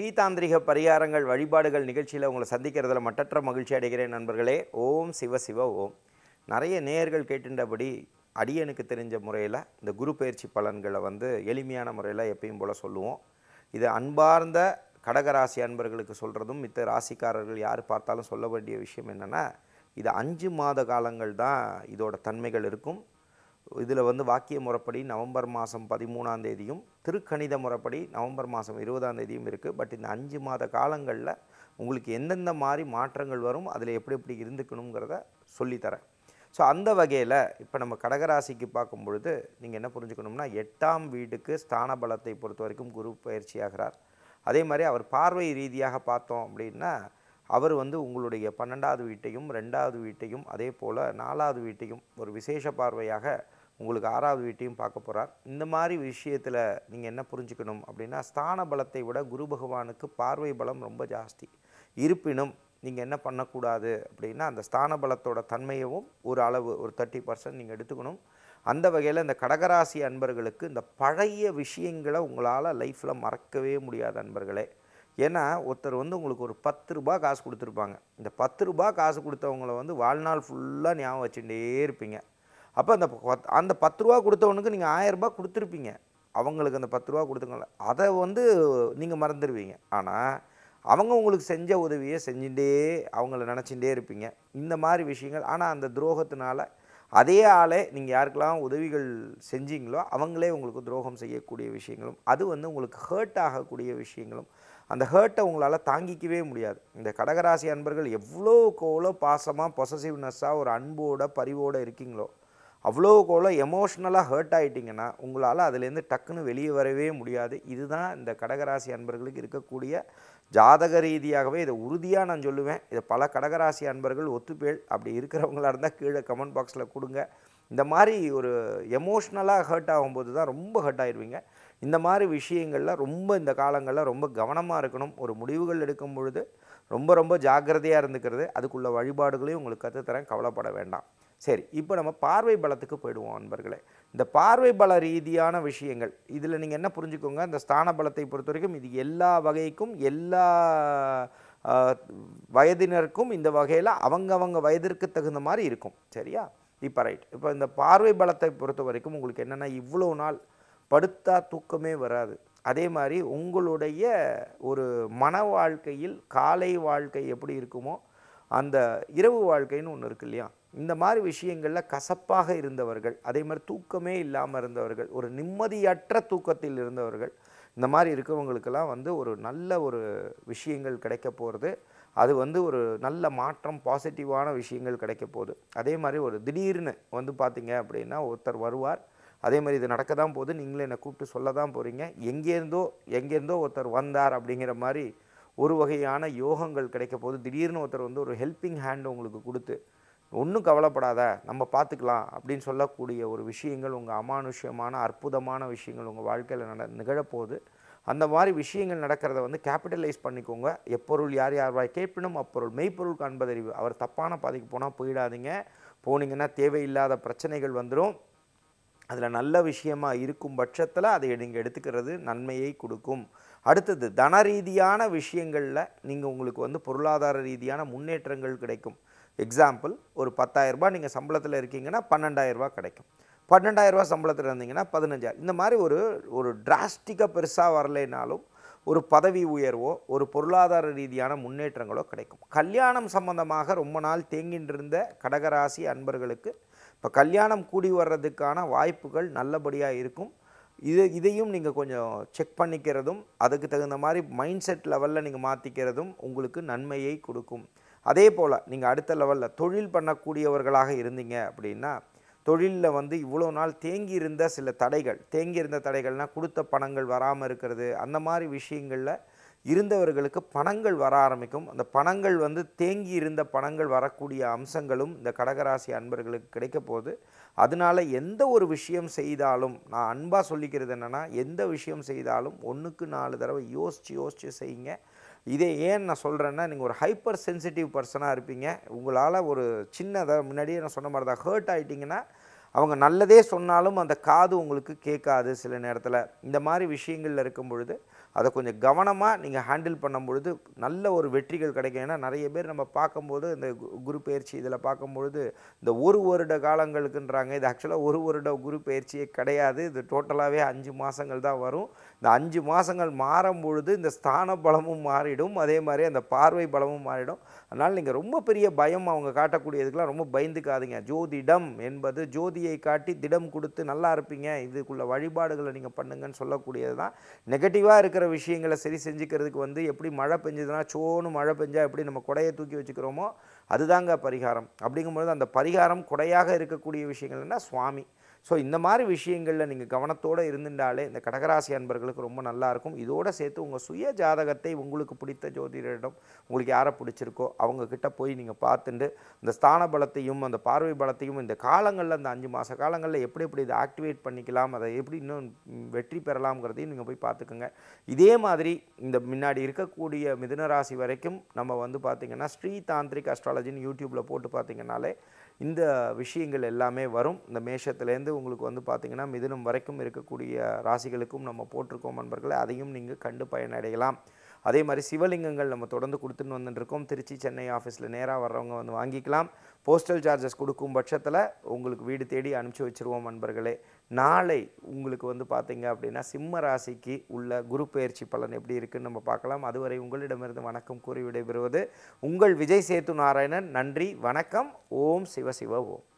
ஸ்ரீதாந்திரிக பரிகாரங்கள் வழிபாடுகள் நிகழ்ச்சியில் உங்களை சந்திக்கிறதுல மட்டற்ற மகிழ்ச்சி அடைகிறேன் நண்பர்களே ஓம் சிவ சிவ ஓம் நிறைய நேயர்கள் கேட்டுட்டபடி அடியனுக்கு தெரிஞ்ச முறையில் இந்த குரு பயிற்சி பலன்களை வந்து எளிமையான முறையில் எப்பயும் போல் சொல்லுவோம் இது அன்பார்ந்த கடகராசி அன்பர்களுக்கு சொல்கிறதும் மித்த ராசிக்காரர்கள் யார் பார்த்தாலும் சொல்ல வேண்டிய விஷயம் என்னென்னா இது அஞ்சு மாத காலங்கள் தான் இதோட தன்மைகள் இருக்கும் இதில் வந்து வாக்கிய முறைப்படி நவம்பர் மாதம் பதிமூணாம் தேதியும் திருக்கணித முறைப்படி நவம்பர் மாதம் இருபதாம் தேதியும் இருக்குது பட் இந்த அஞ்சு மாத காலங்களில் உங்களுக்கு எந்தெந்த மாதிரி மாற்றங்கள் வரும் அதில் எப்படி எப்படி இருந்துக்கணுங்கிறத சொல்லித்தரேன் ஸோ அந்த வகையில் இப்போ நம்ம கடகராசிக்கு பார்க்கும் பொழுது நீங்கள் என்ன புரிஞ்சுக்கணும்னா எட்டாம் வீட்டுக்கு ஸ்தான பலத்தை பொறுத்த வரைக்கும் குரு பயிற்சியாகிறார் அதே மாதிரி அவர் பார்வை ரீதியாக பார்த்தோம் அப்படின்னா அவர் வந்து உங்களுடைய பன்னெண்டாவது வீட்டையும் ரெண்டாவது வீட்டையும் அதே போல் நாலாவது வீட்டையும் ஒரு விசேஷ பார்வையாக உங்களுக்கு ஆறாவது வீட்டையும் பார்க்க போகிறார் இந்த மாதிரி விஷயத்தில் நீங்கள் என்ன புரிஞ்சுக்கணும் அப்படின்னா ஸ்தான பலத்தை விட குரு பகவானுக்கு பார்வை பலம் ரொம்ப ஜாஸ்தி இருப்பினும் நீங்கள் என்ன பண்ணக்கூடாது அப்படின்னா அந்த ஸ்தான பலத்தோட தன்மையவும் ஒரு அளவு ஒரு தேர்ட்டி பர்சன்ட் நீங்கள் எடுத்துக்கணும் அந்த வகையில் இந்த கடகராசி அன்பர்களுக்கு இந்த பழைய விஷயங்களை உங்களால் லைஃப்பில் மறக்கவே முடியாது அன்பர்களே ஏன்னா ஒருத்தர் வந்து உங்களுக்கு ஒரு பத்து ரூபா காசு கொடுத்துருப்பாங்க இந்த பத்து ரூபா காசு கொடுத்தவங்கள வந்து வாழ்நாள் ஃபுல்லாக ஞாபகம் வச்சுட்டே இருப்பீங்க அப்போ அந்த அந்த பத்து ரூபா கொடுத்தவனுக்கு நீங்கள் ஆயரரூபா கொடுத்துருப்பீங்க அவங்களுக்கு அந்த பத்து ரூபா கொடுத்துங்கள அதை வந்து நீங்கள் மறந்துடுவீங்க ஆனால் அவங்க உங்களுக்கு செஞ்ச உதவியை செஞ்சுட்டே அவங்கள நினச்சிட்டே இருப்பீங்க இந்த மாதிரி விஷயங்கள் ஆனால் அந்த துரோகத்தினால அதே ஆளே நீங்கள் யாருக்கெல்லாம் உதவிகள் செஞ்சீங்களோ அவங்களே உங்களுக்கு துரோகம் செய்யக்கூடிய விஷயங்களும் அது வந்து உங்களுக்கு ஹேர்ட் ஆகக்கூடிய விஷயங்களும் அந்த ஹேர்ட்டை உங்களால் தாங்கிக்கவே முடியாது இந்த கடகராசி அன்பர்கள் எவ்வளோக்கு எவ்வளோ பாசமாக பொசசிவ்னஸ்ஸாக ஒரு அன்போட பரிவோடு இருக்கீங்களோ அவ்வளோ கோலம் எமோஷ்னலாக ஹர்ட் ஆகிட்டிங்கன்னா உங்களால் அதுலேருந்து டக்குன்னு வெளியே வரவே முடியாது இதுதான் இந்த கடகராசி அன்பர்களுக்கு இருக்கக்கூடிய ஜாதக ரீதியாகவே இதை உறுதியாக நான் சொல்லுவேன் இதை பல கடகராசி அன்பர்கள் ஒத்துப்பேள் அப்படி இருக்கிறவங்களாக இருந்தால் கீழே கமெண்ட் பாக்ஸில் கொடுங்க இந்த மாதிரி ஒரு எமோஷ்னலாக ஹர்ட் ஆகும்போது தான் ரொம்ப ஹர்ட் ஆயிடுவீங்க இந்த மாதிரி விஷயங்களில் ரொம்ப இந்த காலங்களில் ரொம்ப கவனமாக இருக்கணும் ஒரு முடிவுகள் எடுக்கும் பொழுது ரொம்ப ரொம்ப ஜாக்கிரதையாக இருந்துக்கிறது அதுக்குள்ள வழிபாடுகளையும் உங்களுக்கு கற்றுத்தரேன் கவலைப்பட வேண்டாம் சரி இப்போ நம்ம பார்வை பலத்துக்கு போயிடுவோம் அன்பர்களே இந்த பார்வை பல ரீதியான விஷயங்கள் இதில் நீங்கள் என்ன புரிஞ்சுக்கோங்க இந்த ஸ்தான பலத்தை பொறுத்த வரைக்கும் இது எல்லா வகைக்கும் எல்லா வயதினருக்கும் இந்த வகையில் அவங்கவங்க வயதிற்கு தகுந்த மாதிரி இருக்கும் சரியா இப்போ ரைட் இப்போ இந்த பார்வை பலத்தை பொறுத்த வரைக்கும் உங்களுக்கு என்னென்னா இவ்வளோ நாள் படுத்தா தூக்கமே வராது அதே மாதிரி உங்களுடைய ஒரு மன வாழ்க்கையில் காலை வாழ்க்கை எப்படி இருக்குமோ அந்த இரவு வாழ்க்கைன்னு ஒன்று இருக்கு இல்லையா இந்த மாதிரி விஷயங்களில் கசப்பாக இருந்தவர்கள் அதே மாதிரி தூக்கமே இல்லாமல் இருந்தவர்கள் ஒரு நிம்மதியற்ற தூக்கத்தில் இருந்தவர்கள் இந்த மாதிரி இருக்கிறவங்களுக்கெல்லாம் வந்து ஒரு நல்ல ஒரு விஷயங்கள் கிடைக்க போகிறது அது வந்து ஒரு நல்ல மாற்றம் பாசிட்டிவான விஷயங்கள் கிடைக்க போகுது அதே மாதிரி ஒரு திடீர்னு வந்து பார்த்திங்க அப்படின்னா ஒருத்தர் வருவார் அதே மாதிரி இது நடக்க தான் போகுது நீங்களே என்னை கூப்பிட்டு சொல்ல தான் போகிறீங்க எங்கேருந்தோ எங்கேருந்தோ ஒருத்தர் வந்தார் அப்படிங்கிற மாதிரி ஒரு வகையான யோகங்கள் கிடைக்க போது திடீர்னு ஒருத்தர் வந்து ஒரு ஹெல்பிங் ஹேண்ட் உங்களுக்கு கொடுத்து ஒன்றும் கவலைப்படாத நம்ம பார்த்துக்கலாம் அப்படின்னு சொல்லக்கூடிய ஒரு விஷயங்கள் உங்கள் அமானுஷ்யமான அற்புதமான விஷயங்கள் உங்கள் வாழ்க்கையில் நட நிகழப்போகுது அந்த மாதிரி விஷயங்கள் நடக்கிறத வந்து கேபிட்டலைஸ் பண்ணிக்கோங்க எப்பொருள் யார் யார் வாய் கேட்பினும் அப்பொருள் மெய்ப்பொருள் காண்பதறிவு அவர் தப்பான பாதைக்கு போனால் போயிடாதீங்க போனீங்கன்னா தேவையில்லாத பிரச்சனைகள் வந்துடும் அதில் நல்ல விஷயமாக இருக்கும் பட்சத்தில் அதை நீங்கள் எடுத்துக்கிறது நன்மையை கொடுக்கும் அடுத்தது தன ரீதியான விஷயங்களில் நீங்கள் உங்களுக்கு வந்து பொருளாதார ரீதியான முன்னேற்றங்கள் கிடைக்கும் எக்ஸாம்பிள் ஒரு பத்தாயிரரூபா நீங்கள் சம்பளத்தில் இருக்கீங்கன்னா பன்னெண்டாயிரரூபா கிடைக்கும் பன்னெண்டாயிரரூபா சம்பளத்தில் இருந்தீங்கன்னா பதினஞ்சாயிரம் இந்த மாதிரி ஒரு ஒரு டிராஸ்டிக்காக பெருசாக வரலைனாலும் ஒரு பதவி உயர்வோ ஒரு பொருளாதார ரீதியான முன்னேற்றங்களோ கிடைக்கும் கல்யாணம் சம்பந்தமாக ரொம்ப நாள் தேங்கின்றிருந்த கடகராசி அன்பர்களுக்கு இப்போ கல்யாணம் கூடி வர்றதுக்கான வாய்ப்புகள் நல்லபடியாக இருக்கும் இது இதையும் நீங்கள் கொஞ்சம் செக் பண்ணிக்கிறதும் அதுக்கு தகுந்த மாதிரி மைண்ட் செட் லெவலில் நீங்கள் மாற்றிக்கிறதும் உங்களுக்கு நன்மையை கொடுக்கும் அதே போல் நீங்கள் அடுத்த லெவலில் தொழில் பண்ணக்கூடியவர்களாக இருந்தீங்க அப்படின்னா தொழிலில் வந்து இவ்வளோ நாள் தேங்கியிருந்த சில தடைகள் தேங்கியிருந்த தடைகள்னால் கொடுத்த பணங்கள் வராமல் இருக்கிறது அந்த மாதிரி விஷயங்களில் இருந்தவர்களுக்கு பணங்கள் வர ஆரம்பிக்கும் அந்த பணங்கள் வந்து தேங்கி இருந்த பணங்கள் வரக்கூடிய அம்சங்களும் இந்த கடகராசி அன்பர்களுக்கு கிடைக்க போகுது அதனால் எந்த ஒரு விஷயம் செய்தாலும் நான் அன்பாக சொல்லிக்கிறது என்னென்னா எந்த விஷயம் செய்தாலும் ஒன்றுக்கு நாலு தடவை யோசித்து யோசித்து செய்யுங்க இதே ஏன் நான் சொல்கிறேன்னா நீங்கள் ஒரு ஹைப்பர் சென்சிட்டிவ் பர்சனாக இருப்பீங்க உங்களால் ஒரு சின்னதாக முன்னாடியே நான் சொன்ன மாதிரி தான் ஹர்ட் ஆகிட்டிங்கன்னா அவங்க நல்லதே சொன்னாலும் அந்த காது உங்களுக்கு கேட்காது சில நேரத்தில் இந்த மாதிரி விஷயங்கள் இருக்கும் பொழுது அதை கொஞ்சம் கவனமாக நீங்கள் ஹேண்டில் பண்ணும்பொழுது நல்ல ஒரு வெற்றிகள் கிடைக்கும் ஏன்னா நிறைய பேர் நம்ம பார்க்கும்போது இந்த குரு பயிற்சி இதில் பார்க்கும்பொழுது இந்த ஒரு வருட காலங்களுக்குன்றாங்க இது ஆக்சுவலாக ஒரு வருட குரு பயிற்சியே கிடையாது இது டோட்டலாகவே அஞ்சு மாதங்கள் தான் வரும் இந்த அஞ்சு மாதங்கள் மாறும் பொழுது இந்த ஸ்தான பலமும் மாறிடும் அதே மாதிரி அந்த பார்வை பலமும் மாறிடும் அதனால் நீங்கள் ரொம்ப பெரிய பயம் அவங்க காட்டக்கூடியதுக்கெலாம் ரொம்ப பயந்துக்காதீங்க ஜோதிடம் என்பது ஜோதியை காட்டி திடம் கொடுத்து நல்லா இருப்பீங்க இதுக்குள்ள வழிபாடுகளை நீங்கள் பண்ணுங்கன்னு சொல்லக்கூடியது தான் நெகட்டிவாக இருக்க இருக்கிற விஷயங்களை சரி செஞ்சுக்கிறதுக்கு வந்து எப்படி மழை பெஞ்சதுன்னா சோனு மழை பெஞ்சால் எப்படி நம்ம குடையை தூக்கி வச்சுக்கிறோமோ அதுதாங்க பரிகாரம் அப்படிங்கும்பொழுது அந்த பரிகாரம் குடையாக இருக்கக்கூடிய விஷயங்கள்னா சுவாமி ஸோ இந்த மாதிரி விஷயங்களில் நீங்கள் கவனத்தோடு இருந்துட்டாலே இந்த கடகராசி அன்பர்களுக்கு ரொம்ப நல்லாயிருக்கும் இதோடு சேர்த்து உங்கள் சுய ஜாதகத்தை உங்களுக்கு பிடித்த ஜோதிடரிடம் உங்களுக்கு யாரை பிடிச்சிருக்கோ அவங்கக்கிட்ட போய் நீங்கள் பார்த்துட்டு இந்த ஸ்தான பலத்தையும் அந்த பார்வை பலத்தையும் இந்த காலங்களில் அந்த அஞ்சு மாத காலங்களில் எப்படி எப்படி இதை ஆக்டிவேட் பண்ணிக்கலாம் அதை எப்படி இன்னும் வெற்றி பெறலாம்ங்கிறதையும் நீங்கள் போய் பார்த்துக்குங்க இதே மாதிரி இந்த முன்னாடி இருக்கக்கூடிய மிதுனராசி வரைக்கும் நம்ம வந்து பார்த்திங்கன்னா ஸ்ரீ தாந்திரிக் அஸ்ட்ராலஜின்னு யூடியூப்பில் போட்டு பார்த்திங்கனாலே இந்த விஷயங்கள் எல்லாமே வரும் இந்த மேஷத்துலேருந்து உங்களுக்கு வந்து பார்த்திங்கன்னா மிதுனம் வரைக்கும் இருக்கக்கூடிய ராசிகளுக்கும் நம்ம போட்டிருக்கோம் நண்பர்களை அதையும் நீங்கள் கண்டு பயனடையலாம் அதே மாதிரி சிவலிங்கங்கள் நம்ம தொடர்ந்து கொடுத்துன்னு வந்துட்டுருக்கோம் திருச்சி சென்னை ஆஃபீஸில் நேராக வர்றவங்க வந்து வாங்கிக்கலாம் போஸ்டல் சார்ஜஸ் கொடுக்கும் பட்சத்தில் உங்களுக்கு வீடு தேடி அனுப்பிச்சி வச்சுருவோம் நண்பர்களே நாளை உங்களுக்கு வந்து பார்த்திங்க அப்படின்னா சிம்ம ராசிக்கு உள்ள குரு பயிற்சி பலன் எப்படி இருக்குன்னு நம்ம பார்க்கலாம் அதுவரை உங்களிடமிருந்து வணக்கம் கூறி விடைபெறுவது உங்கள் விஜய் சேத்து நாராயணன் நன்றி வணக்கம் ஓம் சிவ சிவ ஓம்